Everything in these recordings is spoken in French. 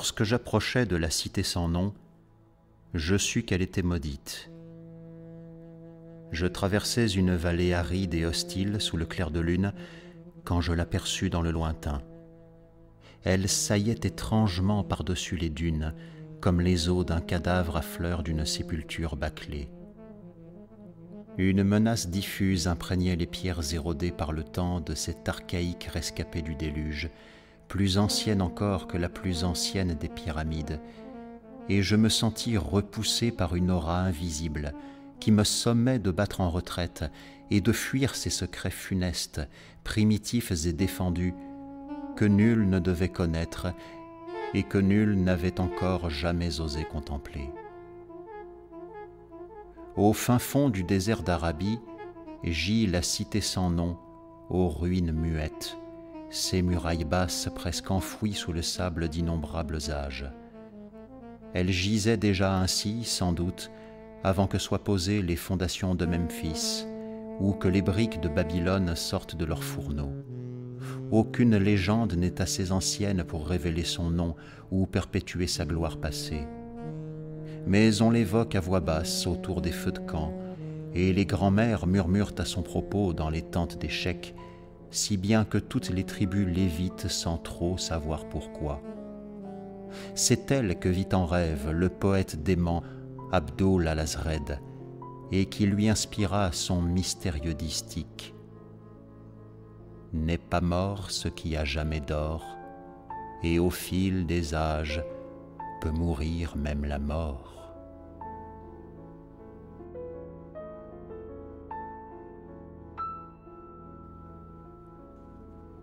Lorsque j'approchais de la cité sans nom, je sus qu'elle était maudite. Je traversais une vallée aride et hostile sous le clair de lune quand je l'aperçus dans le lointain. Elle saillait étrangement par-dessus les dunes, comme les os d'un cadavre à fleurs d'une sépulture bâclée. Une menace diffuse imprégnait les pierres érodées par le temps de cet archaïque rescapé du déluge, plus ancienne encore que la plus ancienne des pyramides, et je me sentis repoussé par une aura invisible qui me sommait de battre en retraite et de fuir ces secrets funestes, primitifs et défendus, que nul ne devait connaître et que nul n'avait encore jamais osé contempler. Au fin fond du désert d'Arabie, gît la cité sans nom, aux ruines muettes, ses murailles basses presque enfouies sous le sable d'innombrables âges. Elle gisait déjà ainsi, sans doute, avant que soient posées les fondations de Memphis, ou que les briques de Babylone sortent de leurs fourneaux. Aucune légende n'est assez ancienne pour révéler son nom ou perpétuer sa gloire passée. Mais on l'évoque à voix basse autour des feux de camp, et les grands-mères murmurent à son propos dans les tentes d'échecs si bien que toutes les tribus l'évitent sans trop savoir pourquoi. C'est elle que vit en rêve le poète dément Abdul al-Azred, et qui lui inspira son mystérieux distique. N'est pas mort ce qui a jamais d'or, et au fil des âges peut mourir même la mort.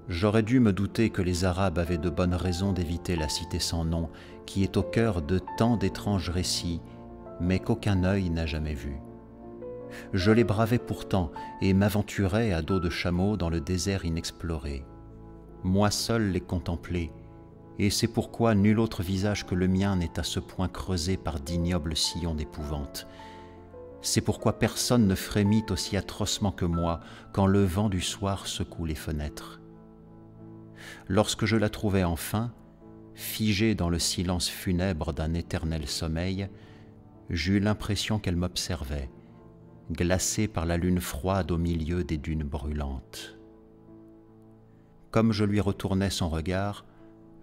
J'aurais dû me douter que les Arabes avaient de bonnes raisons d'éviter la cité sans nom, qui est au cœur de tant d'étranges récits, mais qu'aucun œil n'a jamais vu. Je les bravais pourtant et m'aventurais à dos de chameau dans le désert inexploré. Moi seul les contemplais, et c'est pourquoi nul autre visage que le mien n'est à ce point creusé par d'ignobles sillons d'épouvante. C'est pourquoi personne ne frémit aussi atrocement que moi quand le vent du soir secoue les fenêtres lorsque je la trouvai enfin, figée dans le silence funèbre d'un éternel sommeil, j'eus l'impression qu'elle m'observait, glacée par la lune froide au milieu des dunes brûlantes. Comme je lui retournais son regard,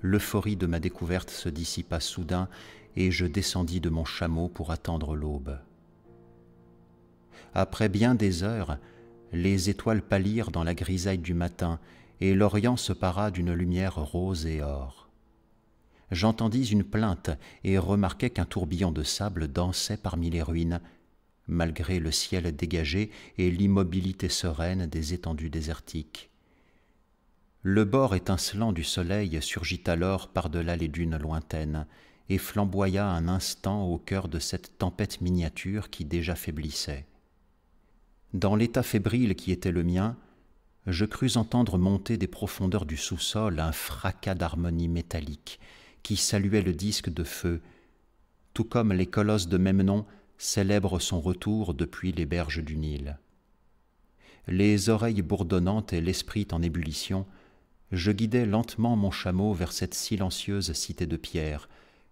l'euphorie de ma découverte se dissipa soudain et je descendis de mon chameau pour attendre l'aube. Après bien des heures, les étoiles pâlirent dans la grisaille du matin et l'Orient se para d'une lumière rose et or. J'entendis une plainte et remarquai qu'un tourbillon de sable dansait parmi les ruines, malgré le ciel dégagé et l'immobilité sereine des étendues désertiques. Le bord étincelant du soleil surgit alors par-delà les dunes lointaines et flamboya un instant au cœur de cette tempête miniature qui déjà faiblissait. Dans l'état fébrile qui était le mien, je crus entendre monter des profondeurs du sous-sol un fracas d'harmonie métallique qui saluait le disque de feu, tout comme les colosses de même nom célèbrent son retour depuis les berges du Nil. Les oreilles bourdonnantes et l'esprit en ébullition, je guidai lentement mon chameau vers cette silencieuse cité de pierre,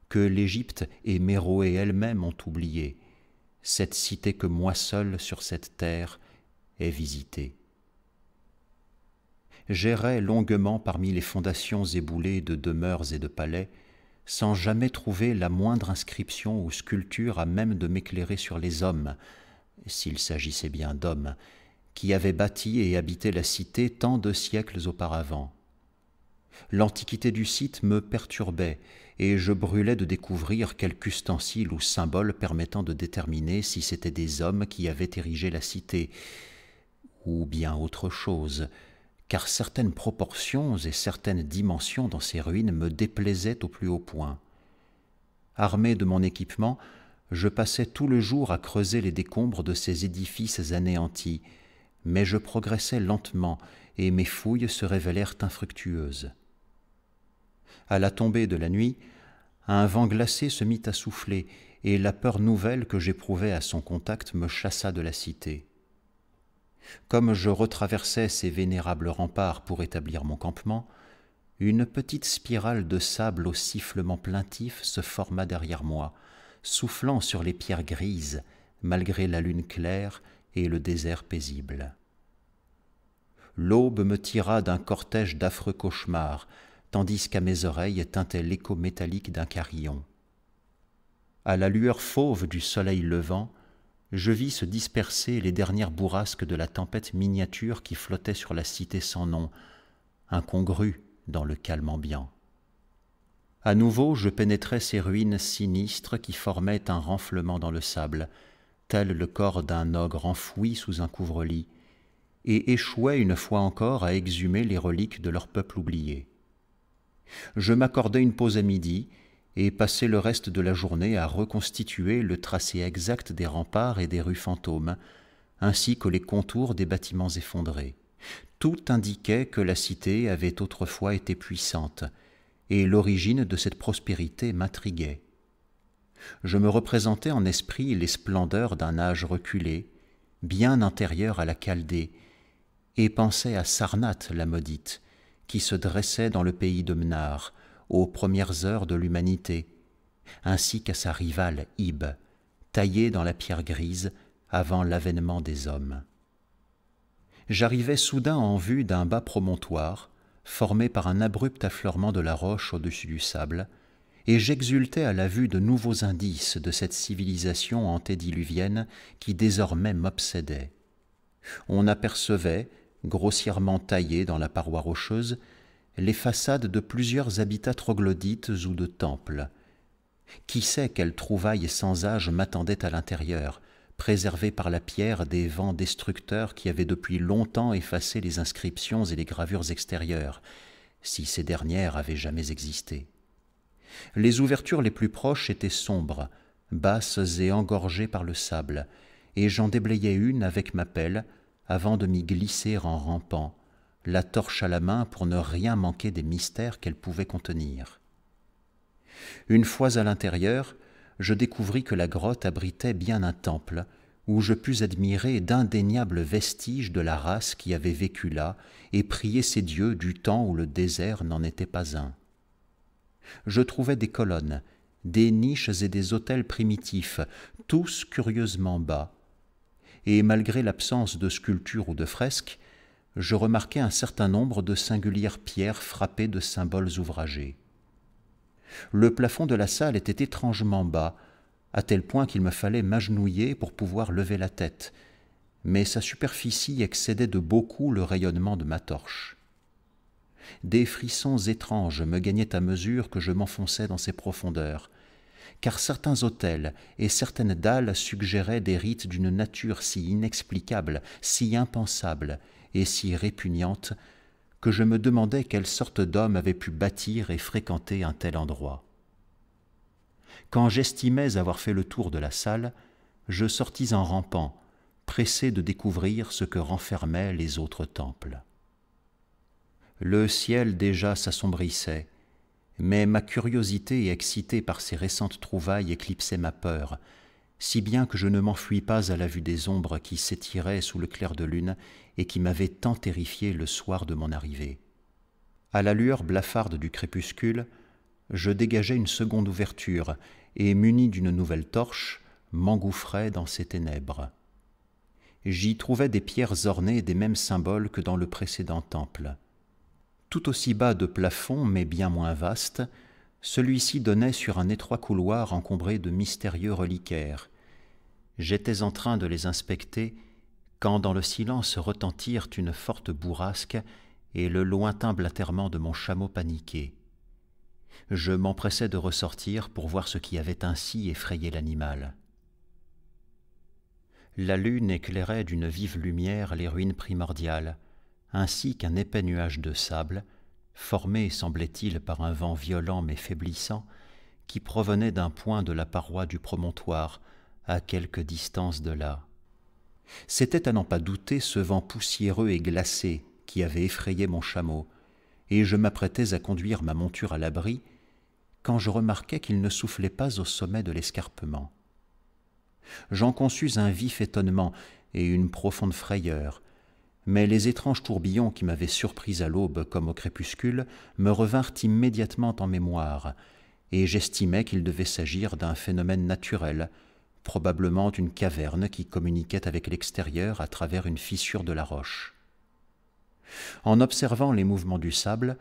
que l'Égypte et Méroé elles-mêmes ont oubliée, cette cité que moi seul sur cette terre ai visitée j'errai longuement parmi les fondations éboulées de demeures et de palais, sans jamais trouver la moindre inscription ou sculpture à même de m'éclairer sur les hommes, s'il s'agissait bien d'hommes, qui avaient bâti et habité la cité tant de siècles auparavant. L'antiquité du site me perturbait, et je brûlais de découvrir quelque ustensile ou symbole permettant de déterminer si c'étaient des hommes qui avaient érigé la cité, ou bien autre chose, car certaines proportions et certaines dimensions dans ces ruines me déplaisaient au plus haut point. Armé de mon équipement, je passais tout le jour à creuser les décombres de ces édifices anéantis, mais je progressais lentement et mes fouilles se révélèrent infructueuses. À la tombée de la nuit, un vent glacé se mit à souffler, et la peur nouvelle que j'éprouvais à son contact me chassa de la cité. Comme je retraversais ces vénérables remparts pour établir mon campement, une petite spirale de sable au sifflement plaintif se forma derrière moi, soufflant sur les pierres grises, malgré la lune claire et le désert paisible. L'aube me tira d'un cortège d'affreux cauchemars, tandis qu'à mes oreilles tintait l'écho métallique d'un carillon. À la lueur fauve du soleil levant, je vis se disperser les dernières bourrasques de la tempête miniature qui flottait sur la cité sans nom, incongrue dans le calme ambiant. À nouveau, je pénétrai ces ruines sinistres qui formaient un renflement dans le sable, tel le corps d'un ogre enfoui sous un couvre-lit, et échouai une fois encore à exhumer les reliques de leur peuple oublié. Je m'accordai une pause à midi, et passer le reste de la journée à reconstituer le tracé exact des remparts et des rues fantômes, ainsi que les contours des bâtiments effondrés. Tout indiquait que la cité avait autrefois été puissante, et l'origine de cette prospérité m'intriguait. Je me représentais en esprit les splendeurs d'un âge reculé, bien intérieur à la Chaldée, et pensais à Sarnath la maudite, qui se dressait dans le pays de Mnar, aux premières heures de l'humanité, ainsi qu'à sa rivale Ibe, taillée dans la pierre grise avant l'avènement des hommes. J'arrivais soudain en vue d'un bas promontoire, formé par un abrupt affleurement de la roche au-dessus du sable, et j'exultais à la vue de nouveaux indices de cette civilisation antédiluvienne qui désormais m'obsédait. On apercevait, grossièrement taillée dans la paroi rocheuse, les façades de plusieurs habitats troglodytes ou de temples. Qui sait quelles trouvailles sans âge m'attendaient à l'intérieur, préservées par la pierre des vents destructeurs qui avaient depuis longtemps effacé les inscriptions et les gravures extérieures, si ces dernières avaient jamais existé. Les ouvertures les plus proches étaient sombres, basses et engorgées par le sable, et j'en déblayais une avec ma pelle avant de m'y glisser en rampant, la torche à la main pour ne rien manquer des mystères qu'elle pouvait contenir. Une fois à l'intérieur, je découvris que la grotte abritait bien un temple, où je pus admirer d'indéniables vestiges de la race qui avait vécu là et prier ses dieux du temps où le désert n'en était pas un. Je trouvais des colonnes, des niches et des autels primitifs, tous curieusement bas. Et malgré l'absence de sculptures ou de fresques, je remarquai un certain nombre de singulières pierres frappées de symboles ouvragés. Le plafond de la salle était étrangement bas, à tel point qu'il me fallait m'agenouiller pour pouvoir lever la tête, mais sa superficie excédait de beaucoup le rayonnement de ma torche. Des frissons étranges me gagnaient à mesure que je m'enfonçais dans ces profondeurs, car certains autels et certaines dalles suggéraient des rites d'une nature si inexplicable, si impensable, et si répugnante que je me demandais quelle sorte d'homme avait pu bâtir et fréquenter un tel endroit. Quand j'estimais avoir fait le tour de la salle, je sortis en rampant, pressé de découvrir ce que renfermaient les autres temples. Le ciel déjà s'assombrissait, mais ma curiosité excitée par ces récentes trouvailles éclipsait ma peur, si bien que je ne m'enfuis pas à la vue des ombres qui s'étiraient sous le clair de lune et qui m'avaient tant terrifié le soir de mon arrivée. À la lueur blafarde du crépuscule, je dégageais une seconde ouverture et, muni d'une nouvelle torche, m'engouffrais dans ces ténèbres. J'y trouvais des pierres ornées des mêmes symboles que dans le précédent temple. Tout aussi bas de plafond, mais bien moins vaste, celui-ci donnait sur un étroit couloir encombré de mystérieux reliquaires, J'étais en train de les inspecter quand dans le silence retentirent une forte bourrasque et le lointain blatterment de mon chameau paniqué. Je m'empressai de ressortir pour voir ce qui avait ainsi effrayé l'animal. La lune éclairait d'une vive lumière les ruines primordiales, ainsi qu'un épais nuage de sable, formé, semblait-il, par un vent violent mais faiblissant, qui provenait d'un point de la paroi du promontoire, à quelque distance de là. C'était à n'en pas douter ce vent poussiéreux et glacé qui avait effrayé mon chameau, et je m'apprêtais à conduire ma monture à l'abri quand je remarquai qu'il ne soufflait pas au sommet de l'escarpement. J'en conçus un vif étonnement et une profonde frayeur, mais les étranges tourbillons qui m'avaient surpris à l'aube comme au crépuscule me revinrent immédiatement en mémoire, et j'estimai qu'il devait s'agir d'un phénomène naturel probablement une caverne qui communiquait avec l'extérieur à travers une fissure de la roche. En observant les mouvements du sable,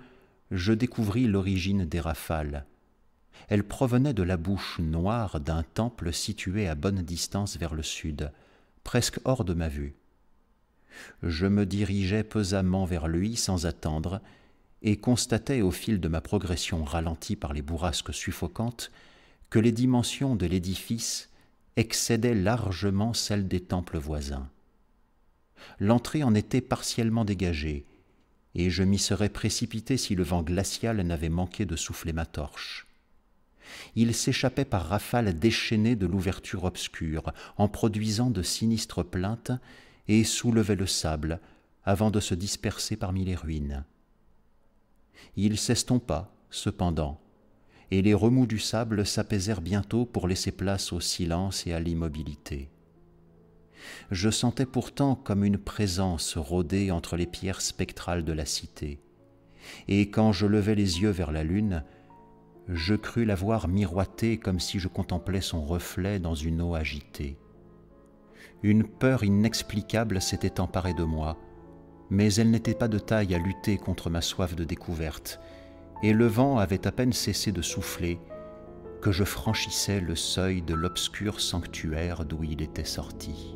je découvris l'origine des rafales. Elles provenaient de la bouche noire d'un temple situé à bonne distance vers le sud, presque hors de ma vue. Je me dirigeais pesamment vers lui sans attendre, et constatais au fil de ma progression ralentie par les bourrasques suffocantes que les dimensions de l'édifice excédait largement celle des temples voisins. L'entrée en était partiellement dégagée, et je m'y serais précipité si le vent glacial n'avait manqué de souffler ma torche. Il s'échappait par rafales déchaînées de l'ouverture obscure, en produisant de sinistres plaintes, et soulevait le sable, avant de se disperser parmi les ruines. Il s'estompa, cependant, et les remous du sable s'apaisèrent bientôt pour laisser place au silence et à l'immobilité. Je sentais pourtant comme une présence rôder entre les pierres spectrales de la cité, et quand je levais les yeux vers la lune, je crus la voir miroiter comme si je contemplais son reflet dans une eau agitée. Une peur inexplicable s'était emparée de moi, mais elle n'était pas de taille à lutter contre ma soif de découverte, et le vent avait à peine cessé de souffler que je franchissais le seuil de l'obscur sanctuaire d'où il était sorti.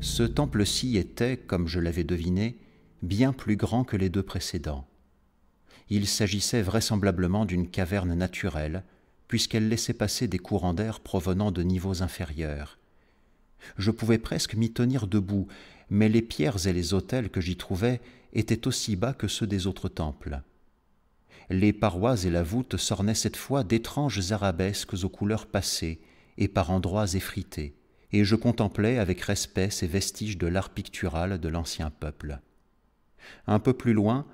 ce temple-ci était, comme je l'avais deviné, bien plus grand que les deux précédents. Il s'agissait vraisemblablement d'une caverne naturelle, puisqu'elle laissait passer des courants d'air provenant de niveaux inférieurs. Je pouvais presque m'y tenir debout, mais les pierres et les autels que j'y trouvais étaient aussi bas que ceux des autres temples. Les parois et la voûte s'ornaient cette fois d'étranges arabesques aux couleurs passées et par endroits effrités et je contemplais avec respect ces vestiges de l'art pictural de l'ancien peuple. Un peu plus loin,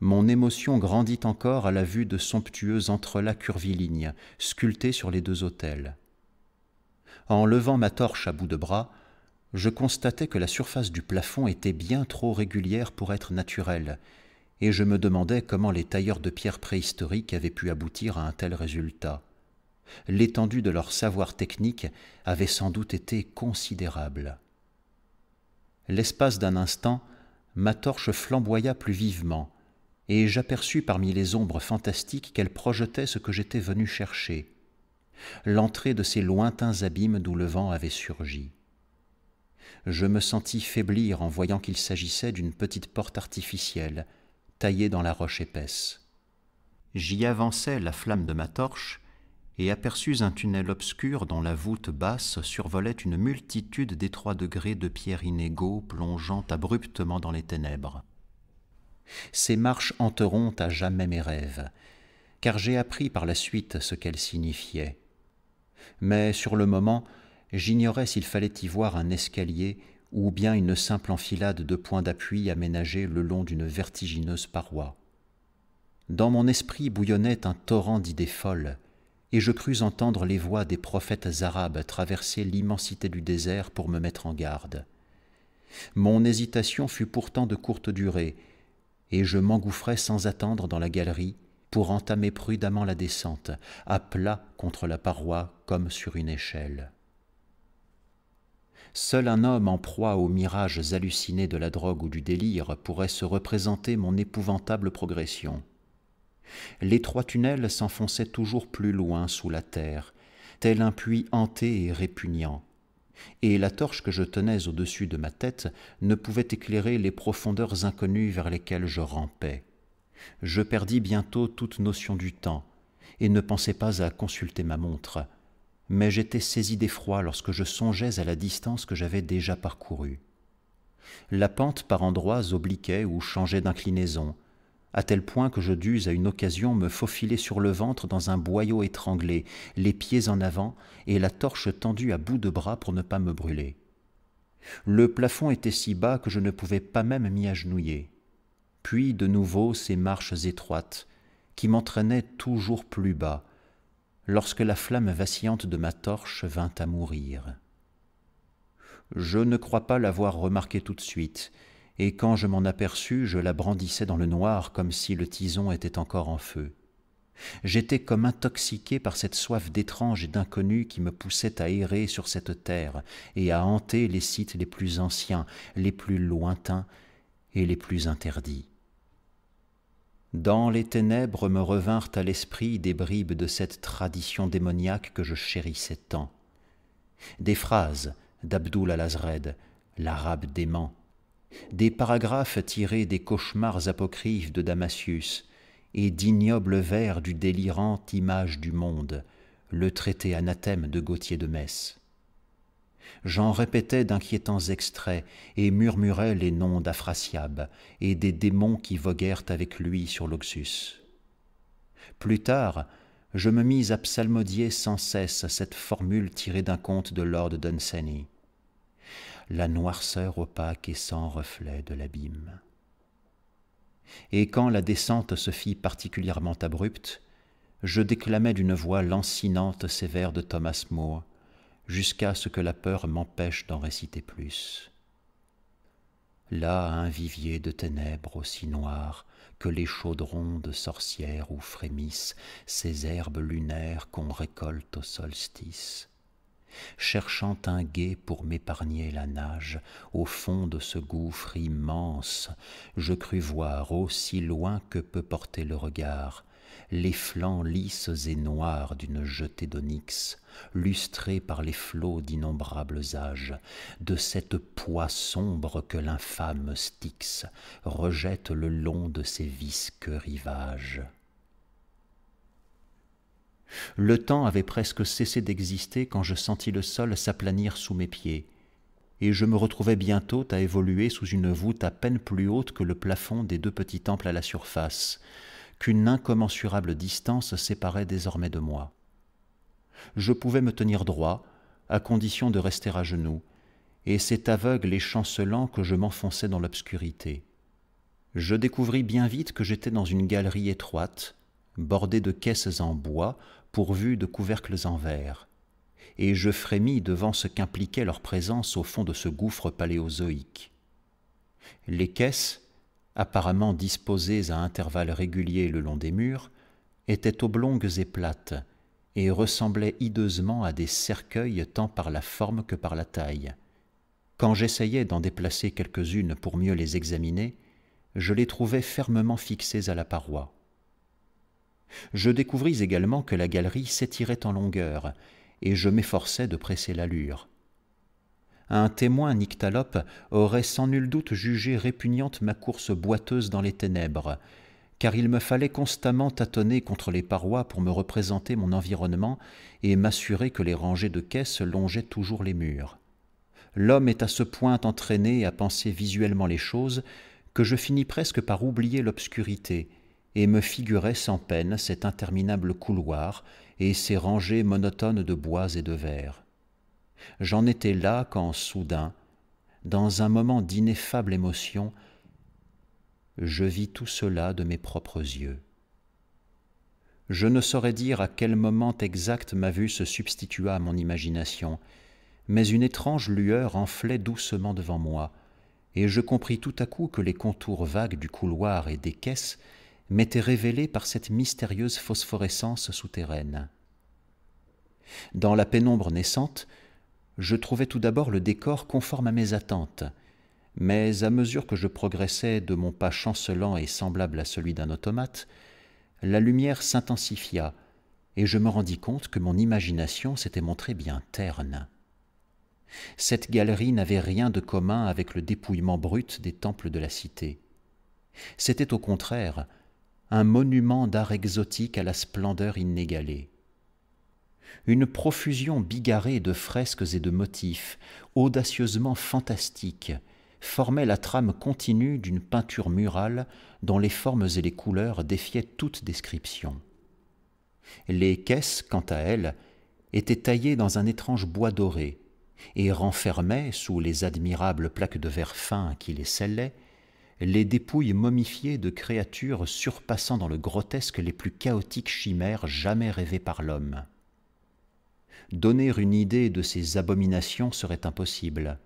mon émotion grandit encore à la vue de somptueux entrelacs curvilignes sculptés sur les deux autels. En levant ma torche à bout de bras, je constatais que la surface du plafond était bien trop régulière pour être naturelle, et je me demandais comment les tailleurs de pierre préhistoriques avaient pu aboutir à un tel résultat l'étendue de leur savoir technique avait sans doute été considérable. L'espace d'un instant, ma torche flamboya plus vivement, et j'aperçus parmi les ombres fantastiques qu'elle projetait ce que j'étais venu chercher, l'entrée de ces lointains abîmes d'où le vent avait surgi. Je me sentis faiblir en voyant qu'il s'agissait d'une petite porte artificielle, taillée dans la roche épaisse. J'y avançai la flamme de ma torche, et aperçus un tunnel obscur dont la voûte basse survolait une multitude d'étroits degrés de pierres inégaux plongeant abruptement dans les ténèbres. Ces marches hanteront à jamais mes rêves, car j'ai appris par la suite ce qu'elles signifiaient. Mais sur le moment, j'ignorais s'il fallait y voir un escalier ou bien une simple enfilade de points d'appui aménagés le long d'une vertigineuse paroi. Dans mon esprit bouillonnait un torrent d'idées folles, et je crus entendre les voix des prophètes arabes traverser l'immensité du désert pour me mettre en garde. Mon hésitation fut pourtant de courte durée, et je m'engouffrai sans attendre dans la galerie pour entamer prudemment la descente, à plat contre la paroi comme sur une échelle. Seul un homme en proie aux mirages hallucinés de la drogue ou du délire pourrait se représenter mon épouvantable progression. L'étroit tunnel s'enfonçait toujours plus loin sous la terre, tel un puits hanté et répugnant, et la torche que je tenais au-dessus de ma tête ne pouvait éclairer les profondeurs inconnues vers lesquelles je rampais. Je perdis bientôt toute notion du temps, et ne pensais pas à consulter ma montre, mais j'étais saisi d'effroi lorsque je songeais à la distance que j'avais déjà parcourue. La pente par endroits obliquait ou changeait d'inclinaison, à tel point que je dus à une occasion me faufiler sur le ventre dans un boyau étranglé, les pieds en avant et la torche tendue à bout de bras pour ne pas me brûler. Le plafond était si bas que je ne pouvais pas même m'y agenouiller. Puis de nouveau ces marches étroites, qui m'entraînaient toujours plus bas, lorsque la flamme vacillante de ma torche vint à mourir. Je ne crois pas l'avoir remarqué tout de suite, et quand je m'en aperçus, je la brandissais dans le noir comme si le tison était encore en feu. J'étais comme intoxiqué par cette soif d'étrange et d'inconnu qui me poussait à errer sur cette terre et à hanter les sites les plus anciens, les plus lointains et les plus interdits. Dans les ténèbres me revinrent à l'esprit des bribes de cette tradition démoniaque que je chérissais tant. Des phrases d'Abdoul al-Azred, l'arabe dément, des paragraphes tirés des cauchemars apocryphes de Damasius et d'ignobles vers du délirant image du monde, le traité anathème de Gautier de Metz. J'en répétais d'inquiétants extraits et murmurais les noms d'Afrasiab et des démons qui voguèrent avec lui sur l'Oxus. Plus tard, je me mis à psalmodier sans cesse cette formule tirée d'un conte de Lord la noirceur opaque et sans reflet de l'abîme. Et quand la descente se fit particulièrement abrupte, je déclamai d'une voix lancinante ces vers de Thomas Moore, jusqu'à ce que la peur m'empêche d'en réciter plus. Là un vivier de ténèbres aussi noires que les chaudrons de sorcières où frémissent ces herbes lunaires qu'on récolte au solstice cherchant un guet pour m'épargner la nage, au fond de ce gouffre immense, je crus voir, aussi loin que peut porter le regard, les flancs lisses et noirs d'une jetée d'onyx, lustrés par les flots d'innombrables âges, de cette poix sombre que l'infâme Styx rejette le long de ses visqueux rivages. Le temps avait presque cessé d'exister quand je sentis le sol s'aplanir sous mes pieds, et je me retrouvai bientôt à évoluer sous une voûte à peine plus haute que le plafond des deux petits temples à la surface, qu'une incommensurable distance séparait désormais de moi. Je pouvais me tenir droit, à condition de rester à genoux, et c'est aveugle et chancelant que je m'enfonçais dans l'obscurité. Je découvris bien vite que j'étais dans une galerie étroite, bordée de caisses en bois pourvus de couvercles en verre, et je frémis devant ce qu'impliquait leur présence au fond de ce gouffre paléozoïque. Les caisses, apparemment disposées à intervalles réguliers le long des murs, étaient oblongues et plates, et ressemblaient hideusement à des cercueils tant par la forme que par la taille. Quand j'essayais d'en déplacer quelques-unes pour mieux les examiner, je les trouvais fermement fixées à la paroi. Je découvris également que la galerie s'étirait en longueur, et je m'efforçais de presser l'allure. Un témoin nyctalope aurait sans nul doute jugé répugnante ma course boiteuse dans les ténèbres, car il me fallait constamment tâtonner contre les parois pour me représenter mon environnement et m'assurer que les rangées de caisses longeaient toujours les murs. L'homme est à ce point entraîné à penser visuellement les choses que je finis presque par oublier l'obscurité et me figurait sans peine cet interminable couloir et ses rangées monotones de bois et de verre. J'en étais là quand soudain, dans un moment d'ineffable émotion, je vis tout cela de mes propres yeux. Je ne saurais dire à quel moment exact ma vue se substitua à mon imagination, mais une étrange lueur enflait doucement devant moi, et je compris tout à coup que les contours vagues du couloir et des caisses m'était révélé par cette mystérieuse phosphorescence souterraine. Dans la pénombre naissante, je trouvais tout d'abord le décor conforme à mes attentes, mais à mesure que je progressais de mon pas chancelant et semblable à celui d'un automate, la lumière s'intensifia, et je me rendis compte que mon imagination s'était montrée bien terne. Cette galerie n'avait rien de commun avec le dépouillement brut des temples de la cité. C'était au contraire un monument d'art exotique à la splendeur inégalée. Une profusion bigarrée de fresques et de motifs, audacieusement fantastiques, formait la trame continue d'une peinture murale dont les formes et les couleurs défiaient toute description. Les caisses, quant à elles, étaient taillées dans un étrange bois doré et renfermaient, sous les admirables plaques de verre fin qui les scellaient, les dépouilles momifiées de créatures surpassant dans le grotesque les plus chaotiques chimères jamais rêvées par l'homme. Donner une idée de ces abominations serait impossible.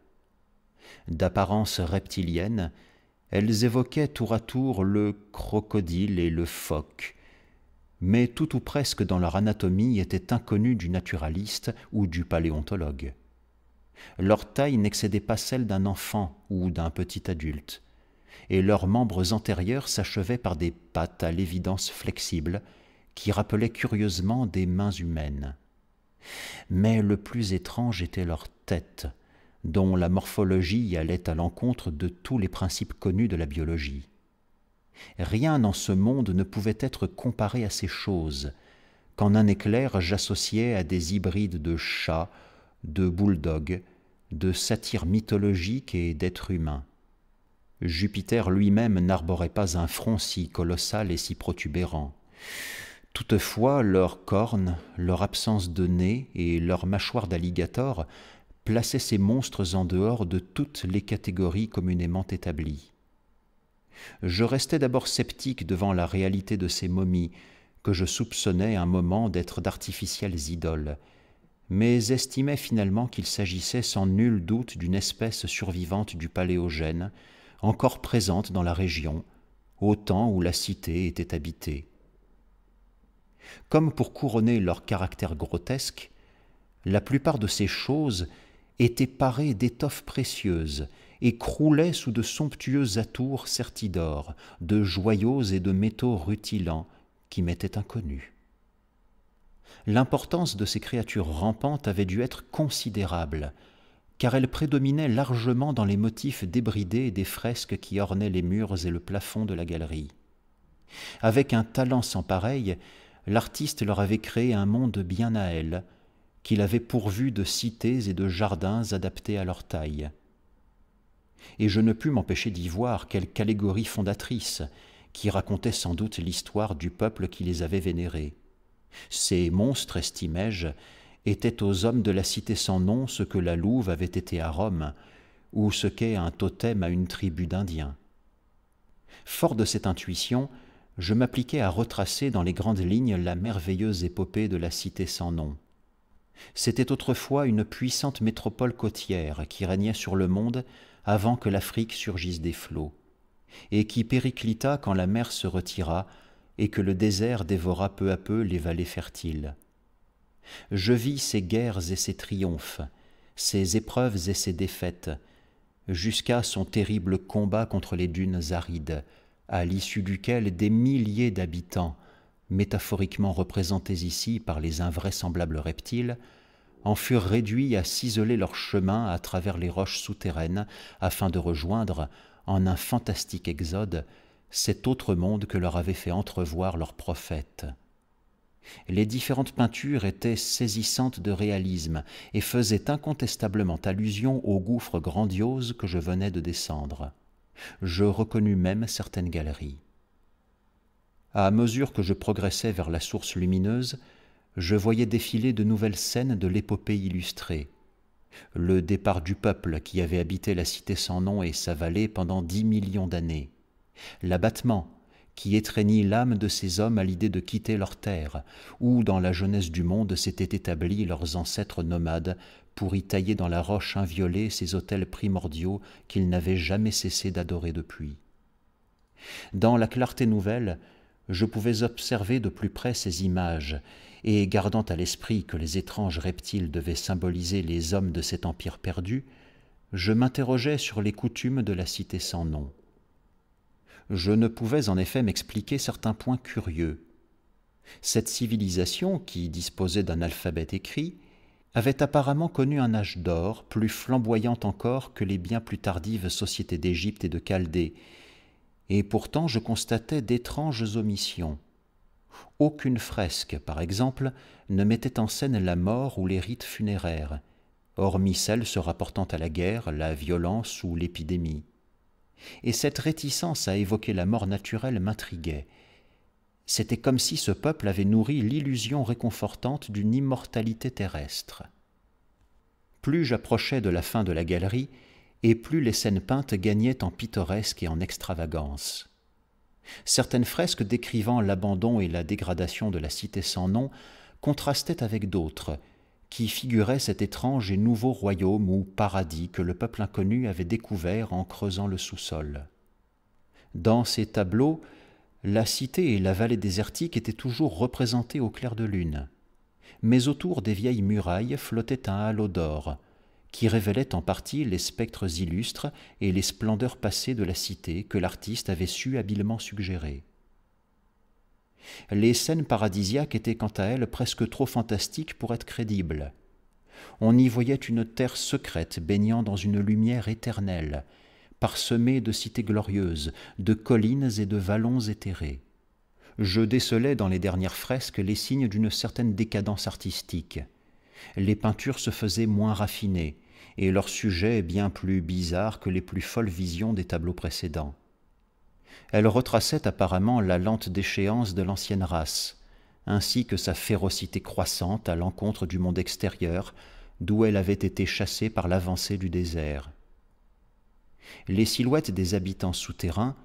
D'apparence reptilienne, elles évoquaient tour à tour le crocodile et le phoque, mais tout ou presque dans leur anatomie était inconnu du naturaliste ou du paléontologue. Leur taille n'excédait pas celle d'un enfant ou d'un petit adulte et leurs membres antérieurs s'achevaient par des pattes à l'évidence flexibles, qui rappelaient curieusement des mains humaines. Mais le plus étrange était leur tête, dont la morphologie allait à l'encontre de tous les principes connus de la biologie. Rien en ce monde ne pouvait être comparé à ces choses, qu'en un éclair j'associais à des hybrides de chats, de bulldogs, de satyres mythologiques et d'êtres humains. Jupiter lui-même n'arborait pas un front si colossal et si protubérant. Toutefois, leurs cornes, leur absence de nez et leur mâchoire d'alligator plaçaient ces monstres en dehors de toutes les catégories communément établies. Je restais d'abord sceptique devant la réalité de ces momies, que je soupçonnais un moment d'être d'artificielles idoles, mais estimais finalement qu'il s'agissait sans nul doute d'une espèce survivante du paléogène, encore présentes dans la région, au temps où la cité était habitée. Comme pour couronner leur caractère grotesque, la plupart de ces choses étaient parées d'étoffes précieuses et croulaient sous de somptueux atours sertis d'or, de joyaux et de métaux rutilants qui m'étaient inconnus. L'importance de ces créatures rampantes avait dû être considérable, car elle prédominait largement dans les motifs débridés des fresques qui ornaient les murs et le plafond de la galerie. Avec un talent sans pareil, l'artiste leur avait créé un monde bien à elle, qu'il avait pourvu de cités et de jardins adaptés à leur taille. Et je ne pus m'empêcher d'y voir quelle allégorie fondatrice, qui racontait sans doute l'histoire du peuple qui les avait vénérés. Ces monstres, estimai-je, était aux hommes de la cité sans nom ce que la louve avait été à Rome, ou ce qu'est un totem à une tribu d'Indiens. Fort de cette intuition, je m'appliquais à retracer dans les grandes lignes la merveilleuse épopée de la cité sans nom. C'était autrefois une puissante métropole côtière qui régnait sur le monde avant que l'Afrique surgisse des flots, et qui périclita quand la mer se retira et que le désert dévora peu à peu les vallées fertiles. Je vis ses guerres et ses triomphes, ses épreuves et ses défaites, jusqu'à son terrible combat contre les dunes arides, à l'issue duquel des milliers d'habitants, métaphoriquement représentés ici par les invraisemblables reptiles, en furent réduits à ciseler leur chemin à travers les roches souterraines afin de rejoindre, en un fantastique exode, cet autre monde que leur avait fait entrevoir leur prophète. Les différentes peintures étaient saisissantes de réalisme et faisaient incontestablement allusion au gouffre grandiose que je venais de descendre. Je reconnus même certaines galeries. À mesure que je progressais vers la source lumineuse, je voyais défiler de nouvelles scènes de l'épopée illustrée. Le départ du peuple qui avait habité la cité sans nom et sa vallée pendant dix millions d'années, l'abattement, qui étreignit l'âme de ces hommes à l'idée de quitter leur terre, où dans la jeunesse du monde s'étaient établis leurs ancêtres nomades, pour y tailler dans la roche inviolée ces autels primordiaux qu'ils n'avaient jamais cessé d'adorer depuis. Dans la clarté nouvelle, je pouvais observer de plus près ces images, et gardant à l'esprit que les étranges reptiles devaient symboliser les hommes de cet empire perdu, je m'interrogeais sur les coutumes de la cité sans nom je ne pouvais en effet m'expliquer certains points curieux. Cette civilisation, qui disposait d'un alphabet écrit, avait apparemment connu un âge d'or plus flamboyant encore que les bien plus tardives sociétés d'Égypte et de Chaldée, et pourtant je constatais d'étranges omissions. Aucune fresque, par exemple, ne mettait en scène la mort ou les rites funéraires, hormis celles se rapportant à la guerre, la violence ou l'épidémie et cette réticence à évoquer la mort naturelle m'intriguait. C'était comme si ce peuple avait nourri l'illusion réconfortante d'une immortalité terrestre. Plus j'approchais de la fin de la galerie, et plus les scènes peintes gagnaient en pittoresque et en extravagance. Certaines fresques décrivant l'abandon et la dégradation de la cité sans nom contrastaient avec d'autres, qui figurait cet étrange et nouveau royaume ou paradis que le peuple inconnu avait découvert en creusant le sous-sol. Dans ces tableaux, la cité et la vallée désertique étaient toujours représentées au clair de lune, mais autour des vieilles murailles flottait un halo d'or, qui révélait en partie les spectres illustres et les splendeurs passées de la cité que l'artiste avait su habilement suggérer. Les scènes paradisiaques étaient quant à elles presque trop fantastiques pour être crédibles. On y voyait une terre secrète baignant dans une lumière éternelle, parsemée de cités glorieuses, de collines et de vallons éthérés. Je décelais dans les dernières fresques les signes d'une certaine décadence artistique. Les peintures se faisaient moins raffinées, et leurs sujets bien plus bizarres que les plus folles visions des tableaux précédents elle retraçait apparemment la lente déchéance de l'ancienne race, ainsi que sa férocité croissante à l'encontre du monde extérieur, d'où elle avait été chassée par l'avancée du désert. Les silhouettes des habitants souterrains,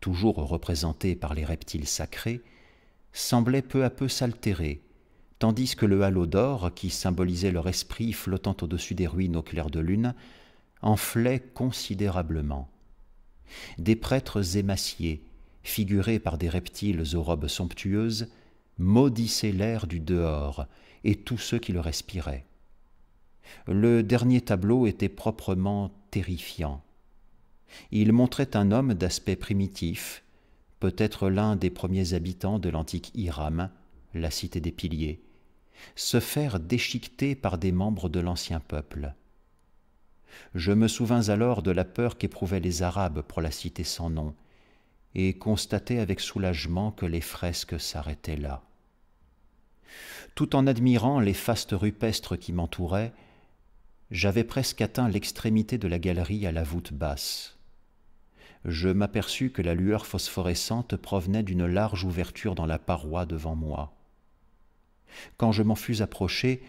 toujours représentées par les reptiles sacrés, semblaient peu à peu s'altérer, tandis que le halo d'or, qui symbolisait leur esprit flottant au-dessus des ruines au clair de lune, enflait considérablement des prêtres émaciés, figurés par des reptiles aux robes somptueuses, maudissaient l'air du dehors et tous ceux qui le respiraient. Le dernier tableau était proprement terrifiant. Il montrait un homme d'aspect primitif, peut-être l'un des premiers habitants de l'antique Hiram, la cité des piliers, se faire déchiqueter par des membres de l'ancien peuple, je me souvins alors de la peur qu'éprouvaient les Arabes pour la cité sans nom, et constatai avec soulagement que les fresques s'arrêtaient là. Tout en admirant les fastes rupestres qui m'entouraient, j'avais presque atteint l'extrémité de la galerie à la voûte basse. Je m'aperçus que la lueur phosphorescente provenait d'une large ouverture dans la paroi devant moi. Quand je m'en fus approché,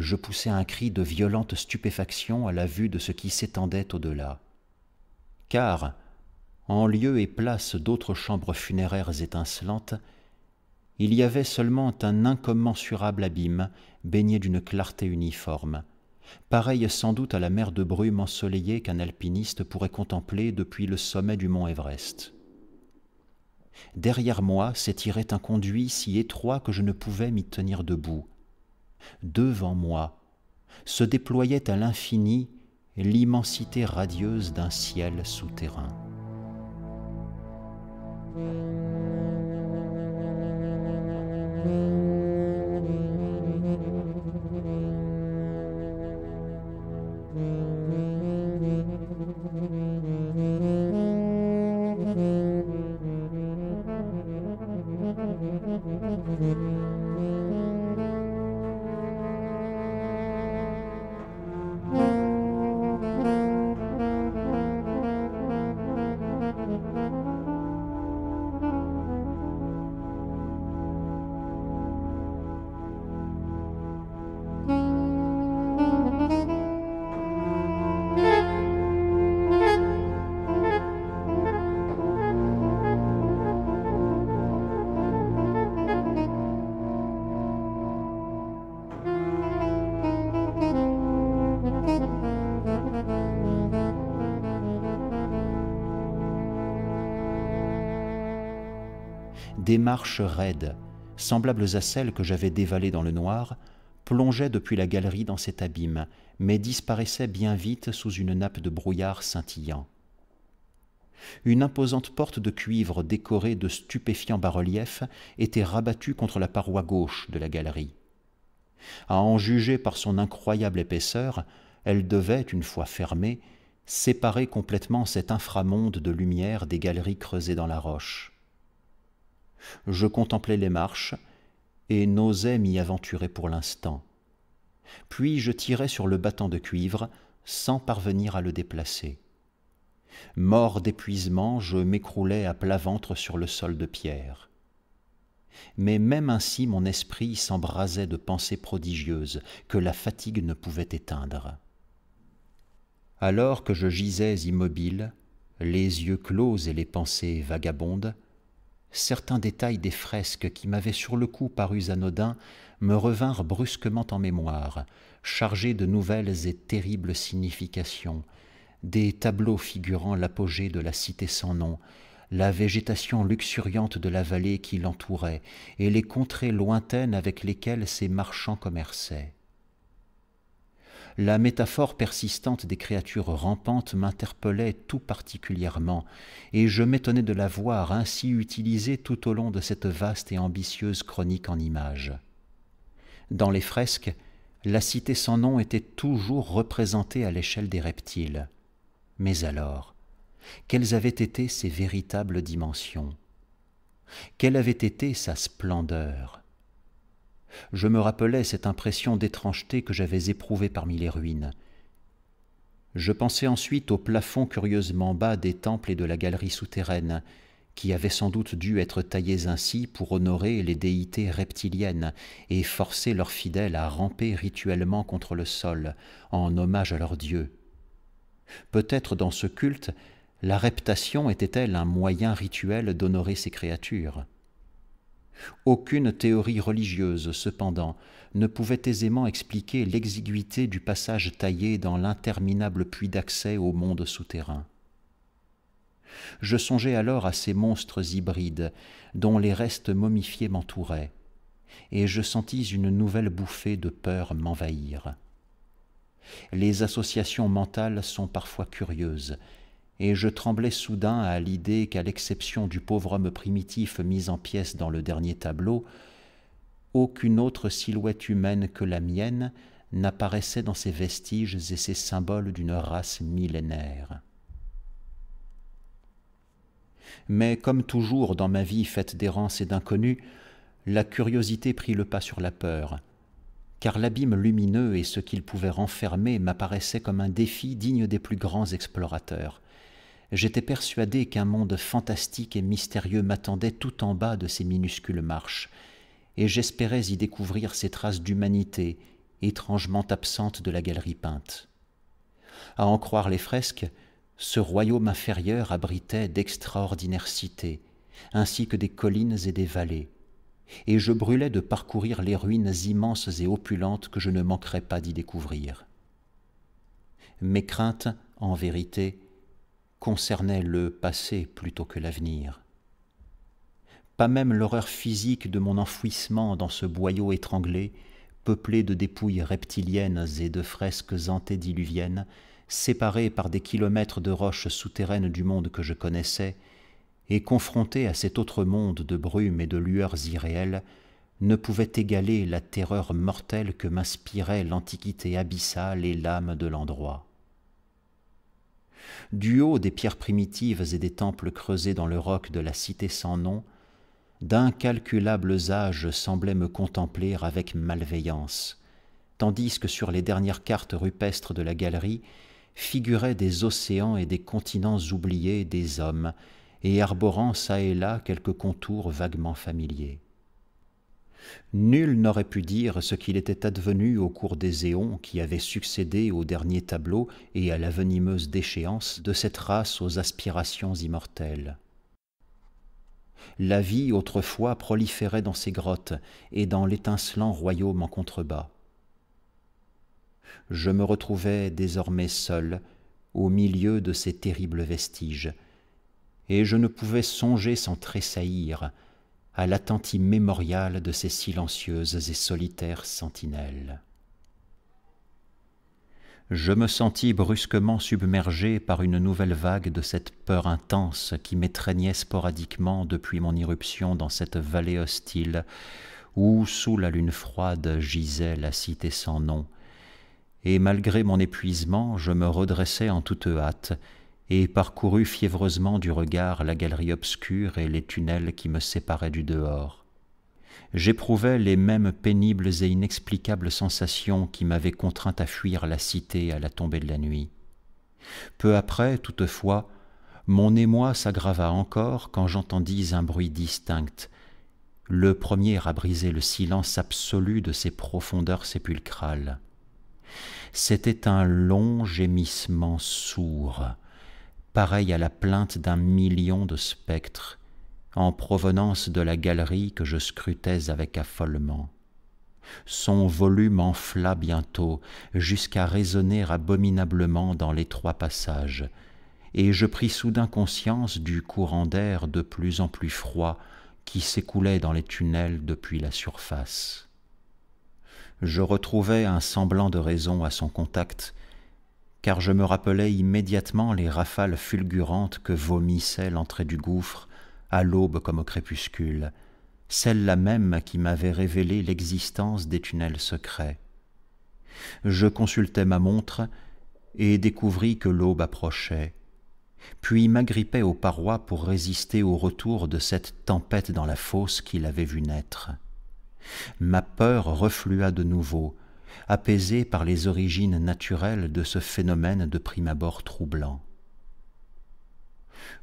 je poussai un cri de violente stupéfaction à la vue de ce qui s'étendait au-delà. Car, en lieu et place d'autres chambres funéraires étincelantes, il y avait seulement un incommensurable abîme baigné d'une clarté uniforme, pareil sans doute à la mer de brume ensoleillée qu'un alpiniste pourrait contempler depuis le sommet du mont Everest. Derrière moi s'étirait un conduit si étroit que je ne pouvais m'y tenir debout, Devant moi se déployait à l'infini l'immensité radieuse d'un ciel souterrain. marches raides, semblables à celles que j'avais dévalées dans le noir, plongeaient depuis la galerie dans cet abîme, mais disparaissaient bien vite sous une nappe de brouillard scintillant. Une imposante porte de cuivre décorée de stupéfiants bas-reliefs était rabattue contre la paroi gauche de la galerie. À en juger par son incroyable épaisseur, elle devait, une fois fermée, séparer complètement cet inframonde de lumière des galeries creusées dans la roche. Je contemplais les marches et n'osais m'y aventurer pour l'instant. Puis je tirai sur le battant de cuivre sans parvenir à le déplacer. Mort d'épuisement, je m'écroulais à plat ventre sur le sol de pierre. Mais même ainsi mon esprit s'embrasait de pensées prodigieuses que la fatigue ne pouvait éteindre. Alors que je gisais immobile, les yeux clos et les pensées vagabondes, certains détails des fresques qui m'avaient sur le coup paru anodins me revinrent brusquement en mémoire, chargés de nouvelles et terribles significations, des tableaux figurant l'apogée de la cité sans nom, la végétation luxuriante de la vallée qui l'entourait, et les contrées lointaines avec lesquelles ces marchands commerçaient la métaphore persistante des créatures rampantes m'interpellait tout particulièrement, et je m'étonnais de la voir ainsi utilisée tout au long de cette vaste et ambitieuse chronique en images. Dans les fresques, la cité sans nom était toujours représentée à l'échelle des reptiles. Mais alors, quelles avaient été ses véritables dimensions Quelle avait été sa splendeur je me rappelais cette impression d'étrangeté que j'avais éprouvée parmi les ruines. Je pensais ensuite au plafond curieusement bas des temples et de la galerie souterraine, qui avaient sans doute dû être taillés ainsi pour honorer les déités reptiliennes et forcer leurs fidèles à ramper rituellement contre le sol, en hommage à leur dieux. Peut-être dans ce culte, la reptation était-elle un moyen rituel d'honorer ces créatures. Aucune théorie religieuse, cependant, ne pouvait aisément expliquer l'exiguïté du passage taillé dans l'interminable puits d'accès au monde souterrain. Je songeais alors à ces monstres hybrides dont les restes momifiés m'entouraient, et je sentis une nouvelle bouffée de peur m'envahir. Les associations mentales sont parfois curieuses, et je tremblais soudain à l'idée qu'à l'exception du pauvre homme primitif mis en pièces dans le dernier tableau, aucune autre silhouette humaine que la mienne n'apparaissait dans ces vestiges et ces symboles d'une race millénaire. Mais comme toujours dans ma vie faite d'errance et d'inconnu, la curiosité prit le pas sur la peur, car l'abîme lumineux et ce qu'il pouvait renfermer m'apparaissait comme un défi digne des plus grands explorateurs j'étais persuadé qu'un monde fantastique et mystérieux m'attendait tout en bas de ces minuscules marches, et j'espérais y découvrir ces traces d'humanité, étrangement absentes de la galerie peinte. À en croire les fresques, ce royaume inférieur abritait d'extraordinaires cités, ainsi que des collines et des vallées, et je brûlais de parcourir les ruines immenses et opulentes que je ne manquerais pas d'y découvrir. Mes craintes, en vérité, concernait le passé plutôt que l'avenir. Pas même l'horreur physique de mon enfouissement dans ce boyau étranglé, peuplé de dépouilles reptiliennes et de fresques antédiluviennes, séparé par des kilomètres de roches souterraines du monde que je connaissais, et confronté à cet autre monde de brume et de lueurs irréelles, ne pouvait égaler la terreur mortelle que m'inspirait l'antiquité abyssale et l'âme de l'endroit du haut des pierres primitives et des temples creusés dans le roc de la cité sans nom, d'incalculables âges semblaient me contempler avec malveillance, tandis que sur les dernières cartes rupestres de la galerie figuraient des océans et des continents oubliés des hommes, et arborant çà et là quelques contours vaguement familiers. Nul n'aurait pu dire ce qu'il était advenu au cours des éons qui avaient succédé au dernier tableau et à la venimeuse déchéance de cette race aux aspirations immortelles. La vie autrefois proliférait dans ces grottes et dans l'étincelant royaume en contrebas. Je me retrouvais désormais seul, au milieu de ces terribles vestiges, et je ne pouvais songer sans tressaillir à l'attente immémoriale de ces silencieuses et solitaires sentinelles. Je me sentis brusquement submergé par une nouvelle vague de cette peur intense qui m'étreignait sporadiquement depuis mon irruption dans cette vallée hostile où, sous la lune froide, gisait la cité sans nom, et malgré mon épuisement, je me redressai en toute hâte, et parcourut fiévreusement du regard la galerie obscure et les tunnels qui me séparaient du dehors. J'éprouvais les mêmes pénibles et inexplicables sensations qui m'avaient contraint à fuir la cité à la tombée de la nuit. Peu après, toutefois, mon émoi s'aggrava encore quand j'entendis un bruit distinct, le premier à briser le silence absolu de ces profondeurs sépulcrales. C'était un long gémissement sourd, pareil à la plainte d'un million de spectres, en provenance de la galerie que je scrutais avec affolement. Son volume enfla bientôt, jusqu'à résonner abominablement dans l'étroit passage, et je pris soudain conscience du courant d'air de plus en plus froid qui s'écoulait dans les tunnels depuis la surface. Je retrouvai un semblant de raison à son contact, car je me rappelais immédiatement les rafales fulgurantes que vomissait l'entrée du gouffre, à l'aube comme au crépuscule, celle-là même qui m'avait révélé l'existence des tunnels secrets. Je consultai ma montre et découvris que l'aube approchait, puis m'agrippai aux parois pour résister au retour de cette tempête dans la fosse qu'il avait vue naître. Ma peur reflua de nouveau, apaisé par les origines naturelles de ce phénomène de prime abord troublant.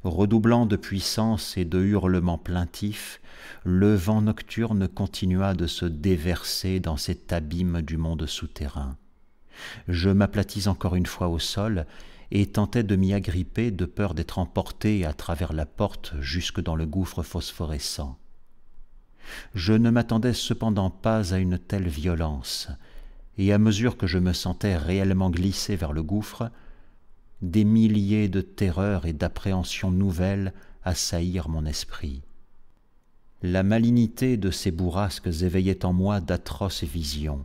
Redoublant de puissance et de hurlements plaintifs, le vent nocturne continua de se déverser dans cet abîme du monde souterrain. Je m'aplatis encore une fois au sol et tentai de m'y agripper de peur d'être emporté à travers la porte jusque dans le gouffre phosphorescent. Je ne m'attendais cependant pas à une telle violence, et à mesure que je me sentais réellement glissé vers le gouffre, des milliers de terreurs et d'appréhensions nouvelles assaillirent mon esprit. La malignité de ces bourrasques éveillait en moi d'atroces visions.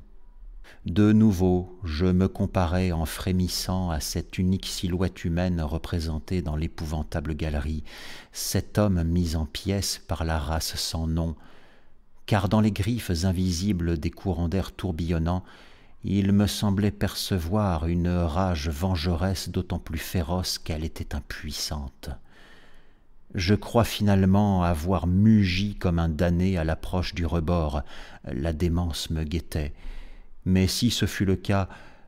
De nouveau, je me comparais en frémissant à cette unique silhouette humaine représentée dans l'épouvantable galerie, cet homme mis en pièces par la race sans nom, car dans les griffes invisibles des courants d'air tourbillonnants, il me semblait percevoir une rage vengeresse d'autant plus féroce qu'elle était impuissante. Je crois finalement avoir mugi comme un damné à l'approche du rebord. La démence me guettait. Mais si ce fut le cas,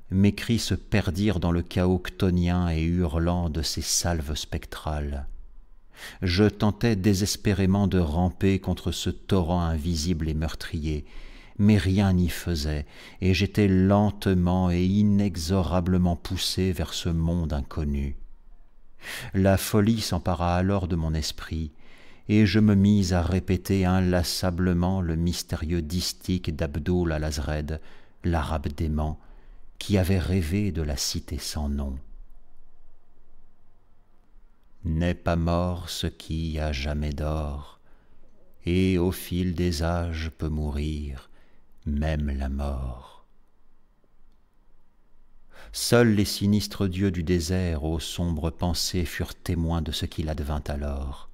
mes cris se perdirent dans le chaos ctonien et hurlant de ces salves spectrales. Je tentais désespérément de ramper contre ce torrent invisible et meurtrier mais rien n'y faisait, et j'étais lentement et inexorablement poussé vers ce monde inconnu. La folie s'empara alors de mon esprit, et je me mis à répéter inlassablement le mystérieux distique d'Abdul al-Azred, l'arabe dément, qui avait rêvé de la cité sans nom. N'est pas mort ce qui a jamais d'or, et au fil des âges peut mourir, même la mort. Seuls les sinistres dieux du désert aux sombres pensées furent témoins de ce qu'il advint alors.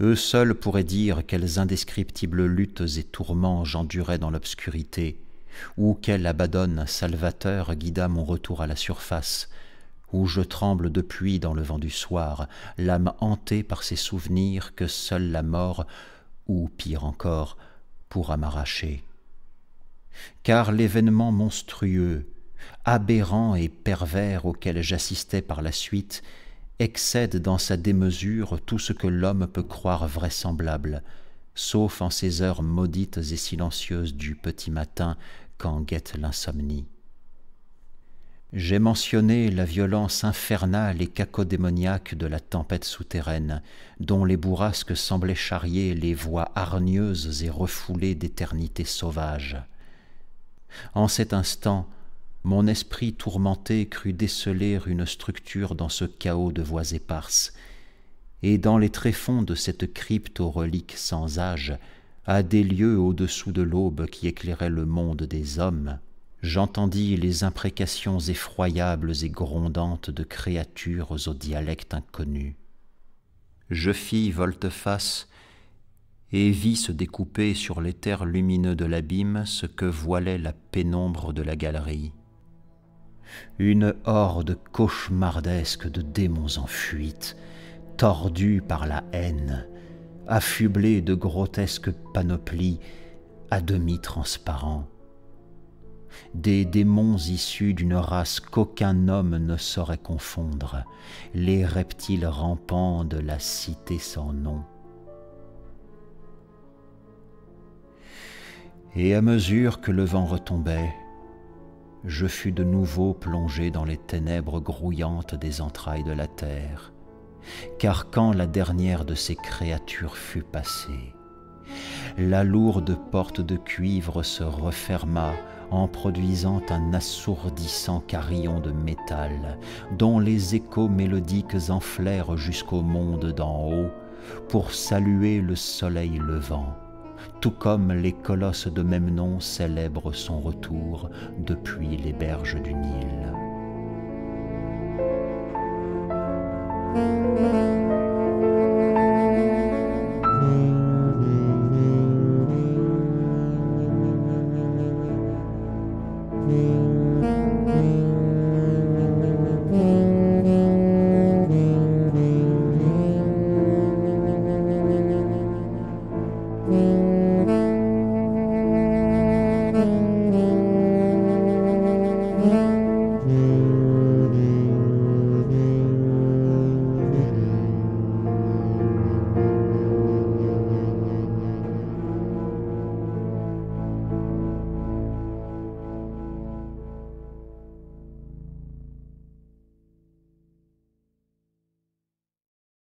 Eux seuls pourraient dire quelles indescriptibles luttes et tourments j'endurais dans l'obscurité, ou quel abaddon salvateur guida mon retour à la surface, où je tremble depuis dans le vent du soir, l'âme hantée par ces souvenirs que seule la mort, ou pire encore, pour m'arracher. Car l'événement monstrueux, aberrant et pervers auquel j'assistais par la suite, excède dans sa démesure tout ce que l'homme peut croire vraisemblable, sauf en ces heures maudites et silencieuses du petit matin quand guette l'insomnie. J'ai mentionné la violence infernale et cacodémoniaque de la tempête souterraine, dont les bourrasques semblaient charrier les voies hargneuses et refoulées d'éternité sauvages. En cet instant, mon esprit tourmenté crut déceler une structure dans ce chaos de voies éparses, et dans les tréfonds de cette crypte aux reliques sans âge, à des lieux au-dessous de l'aube qui éclairait le monde des hommes, j'entendis les imprécations effroyables et grondantes de créatures au dialecte inconnu. Je fis volte-face et vis se découper sur l'éther lumineux de l'abîme ce que voilait la pénombre de la galerie. Une horde cauchemardesque de démons en fuite, tordus par la haine, affublés de grotesques panoplies à demi transparents des démons issus d'une race qu'aucun homme ne saurait confondre, les reptiles rampants de la cité sans nom. Et à mesure que le vent retombait, je fus de nouveau plongé dans les ténèbres grouillantes des entrailles de la terre, car quand la dernière de ces créatures fut passée, la lourde porte de cuivre se referma en produisant un assourdissant carillon de métal dont les échos mélodiques enflèrent jusqu'au monde d'en haut pour saluer le soleil levant, tout comme les colosses de même nom célèbrent son retour depuis les berges du Nil.